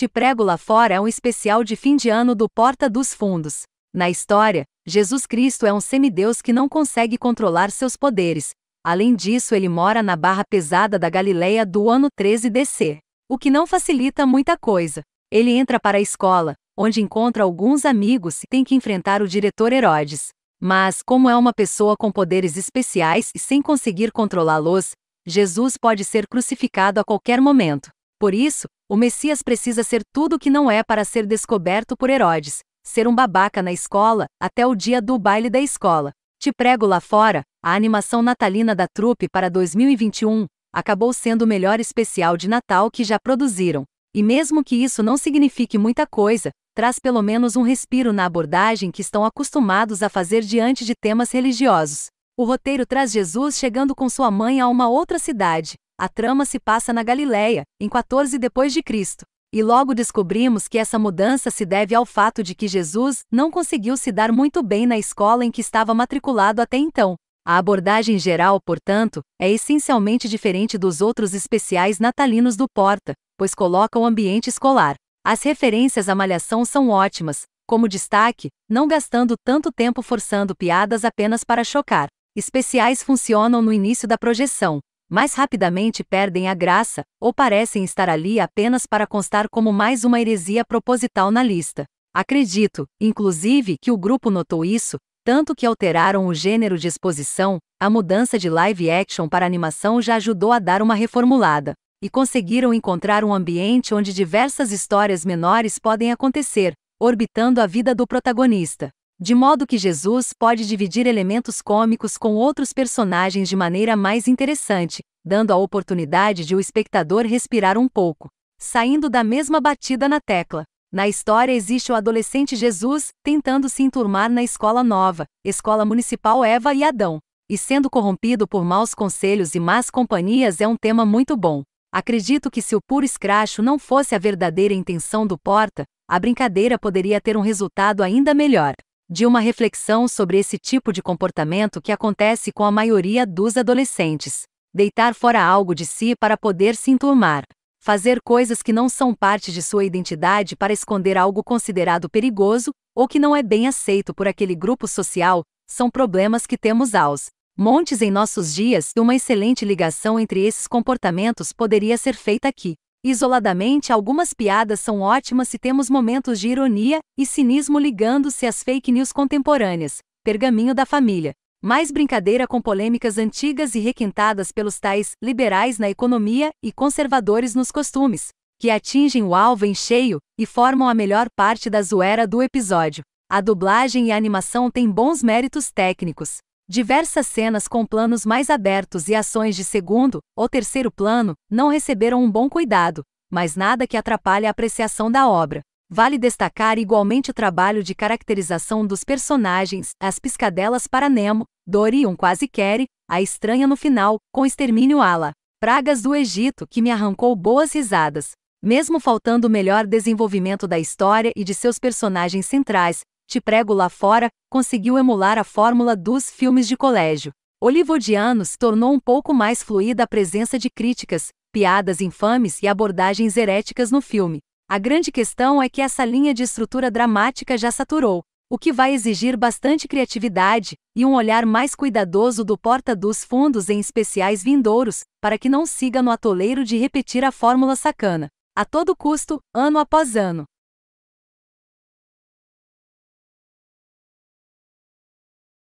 Te Prego Lá Fora é um especial de fim de ano do Porta dos Fundos. Na história, Jesus Cristo é um semideus que não consegue controlar seus poderes. Além disso, ele mora na Barra Pesada da Galileia do ano 13 DC, o que não facilita muita coisa. Ele entra para a escola, onde encontra alguns amigos e tem que enfrentar o diretor Herodes. Mas, como é uma pessoa com poderes especiais e sem conseguir controlá-los, Jesus pode ser crucificado a qualquer momento. Por isso, o Messias precisa ser tudo o que não é para ser descoberto por Herodes, ser um babaca na escola, até o dia do baile da escola. Te prego lá fora, a animação natalina da trupe para 2021 acabou sendo o melhor especial de Natal que já produziram. E mesmo que isso não signifique muita coisa, traz pelo menos um respiro na abordagem que estão acostumados a fazer diante de temas religiosos. O roteiro traz Jesus chegando com sua mãe a uma outra cidade, a trama se passa na Galileia, em 14 depois de Cristo. E logo descobrimos que essa mudança se deve ao fato de que Jesus não conseguiu se dar muito bem na escola em que estava matriculado até então. A abordagem geral, portanto, é essencialmente diferente dos outros especiais natalinos do Porta, pois coloca o ambiente escolar. As referências à malhação são ótimas, como destaque, não gastando tanto tempo forçando piadas apenas para chocar. Especiais funcionam no início da projeção, mais rapidamente perdem a graça, ou parecem estar ali apenas para constar como mais uma heresia proposital na lista. Acredito, inclusive, que o grupo notou isso, tanto que alteraram o gênero de exposição, a mudança de live action para animação já ajudou a dar uma reformulada. E conseguiram encontrar um ambiente onde diversas histórias menores podem acontecer, orbitando a vida do protagonista. De modo que Jesus pode dividir elementos cômicos com outros personagens de maneira mais interessante, dando a oportunidade de o espectador respirar um pouco, saindo da mesma batida na tecla. Na história existe o adolescente Jesus tentando se enturmar na escola nova, Escola Municipal Eva e Adão, e sendo corrompido por maus conselhos e más companhias é um tema muito bom. Acredito que se o puro escracho não fosse a verdadeira intenção do porta, a brincadeira poderia ter um resultado ainda melhor de uma reflexão sobre esse tipo de comportamento que acontece com a maioria dos adolescentes. Deitar fora algo de si para poder se enturmar. Fazer coisas que não são parte de sua identidade para esconder algo considerado perigoso ou que não é bem aceito por aquele grupo social são problemas que temos aos montes em nossos dias e uma excelente ligação entre esses comportamentos poderia ser feita aqui. Isoladamente, algumas piadas são ótimas se temos momentos de ironia e cinismo ligando-se às fake news contemporâneas, pergaminho da família. Mais brincadeira com polêmicas antigas e requintadas pelos tais liberais na economia e conservadores nos costumes, que atingem o alvo em cheio e formam a melhor parte da zoeira do episódio. A dublagem e a animação têm bons méritos técnicos, Diversas cenas com planos mais abertos e ações de segundo ou terceiro plano não receberam um bom cuidado, mas nada que atrapalhe a apreciação da obra. Vale destacar igualmente o trabalho de caracterização dos personagens, as piscadelas para Nemo, Dory um quase quere, a estranha no final, com extermínio ala. Pragas do Egito, que me arrancou boas risadas. Mesmo faltando o melhor desenvolvimento da história e de seus personagens centrais, te Prego Lá Fora, conseguiu emular a fórmula dos filmes de colégio. Hollywoodianos tornou um pouco mais fluida a presença de críticas, piadas infames e abordagens heréticas no filme. A grande questão é que essa linha de estrutura dramática já saturou, o que vai exigir bastante criatividade e um olhar mais cuidadoso do porta dos fundos em especiais vindouros, para que não siga no atoleiro de repetir a fórmula sacana, a todo custo, ano após ano.